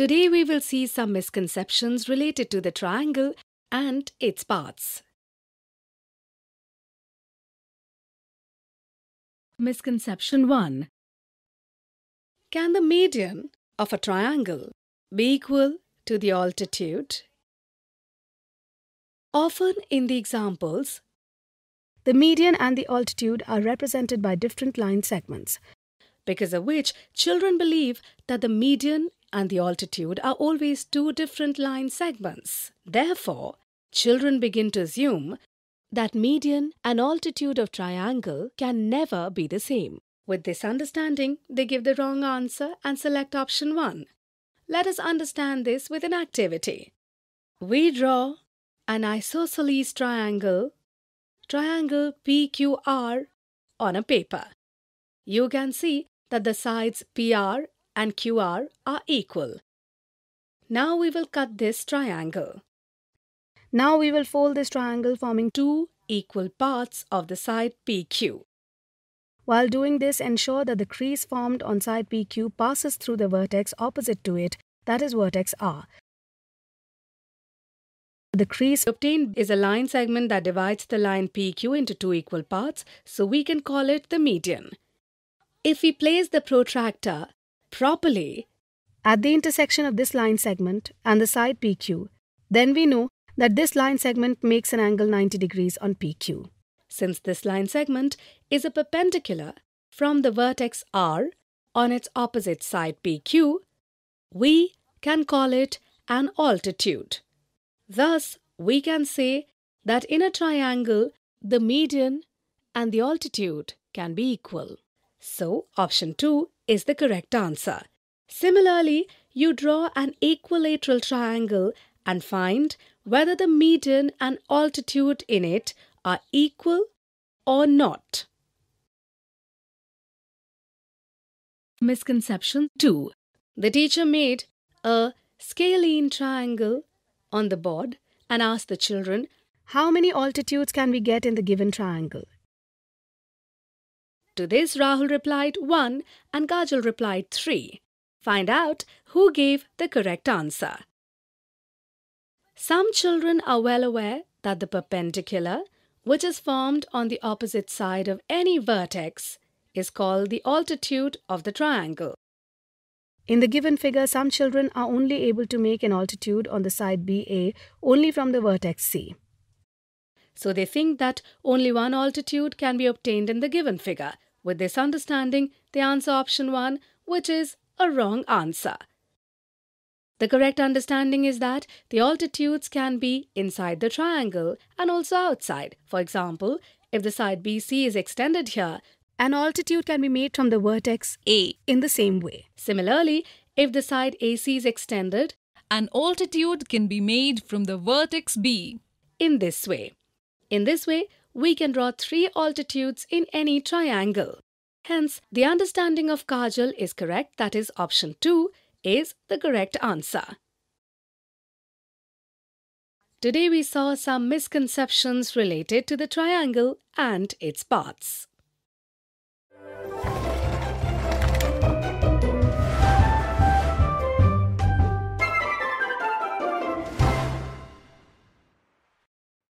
Today we will see some misconceptions related to the triangle and its parts. Misconception 1 Can the median of a triangle be equal to the altitude? Often in the examples, the median and the altitude are represented by different line segments, because of which children believe that the median and the altitude are always two different line segments. Therefore, children begin to assume that median and altitude of triangle can never be the same. With this understanding, they give the wrong answer and select option 1. Let us understand this with an activity. We draw an isosceles triangle, triangle PQR, on a paper. You can see that the sides PR and QR are equal. Now we will cut this triangle. Now we will fold this triangle forming two equal parts of the side PQ. While doing this, ensure that the crease formed on side PQ passes through the vertex opposite to it, that is vertex R. The crease obtained is a line segment that divides the line PQ into two equal parts, so we can call it the median. If we place the protractor properly at the intersection of this line segment and the side PQ, then we know that this line segment makes an angle 90 degrees on PQ. Since this line segment is a perpendicular from the vertex R on its opposite side PQ, we can call it an altitude. Thus, we can say that in a triangle, the median and the altitude can be equal. So, option 2 is the correct answer. Similarly, you draw an equilateral triangle and find whether the median and altitude in it are equal or not. Misconception 2. The teacher made a scalene triangle on the board and asked the children, How many altitudes can we get in the given triangle? To this, Rahul replied 1 and Kajal replied 3. Find out who gave the correct answer. Some children are well aware that the perpendicular, which is formed on the opposite side of any vertex, is called the altitude of the triangle. In the given figure, some children are only able to make an altitude on the side BA only from the vertex C. So they think that only one altitude can be obtained in the given figure, with this understanding, they answer option 1, which is a wrong answer. The correct understanding is that the altitudes can be inside the triangle and also outside. For example, if the side BC is extended here, an altitude can be made from the vertex A in the same way. Similarly, if the side AC is extended, an altitude can be made from the vertex B in this way. In this way, we can draw three altitudes in any triangle. Hence, the understanding of Kajal is correct, that is, option 2 is the correct answer. Today we saw some misconceptions related to the triangle and its parts.